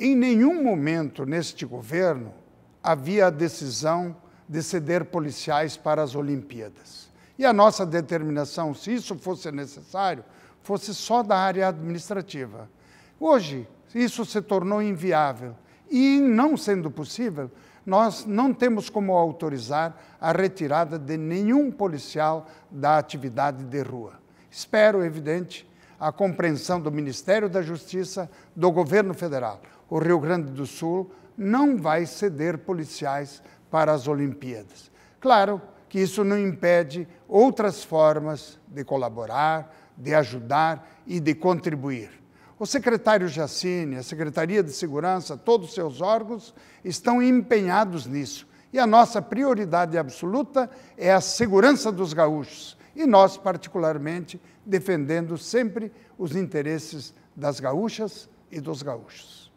Em nenhum momento neste governo havia a decisão de ceder policiais para as Olimpíadas. E a nossa determinação, se isso fosse necessário, fosse só da área administrativa. Hoje, isso se tornou inviável. E, não sendo possível, nós não temos como autorizar a retirada de nenhum policial da atividade de rua. Espero, evidente, a compreensão do Ministério da Justiça, do governo federal. O Rio Grande do Sul não vai ceder policiais para as Olimpíadas. Claro que isso não impede outras formas de colaborar, de ajudar e de contribuir. O secretário Jacine, a Secretaria de Segurança, todos os seus órgãos estão empenhados nisso. E a nossa prioridade absoluta é a segurança dos gaúchos, e nós, particularmente, defendendo sempre os interesses das gaúchas e dos gaúchos.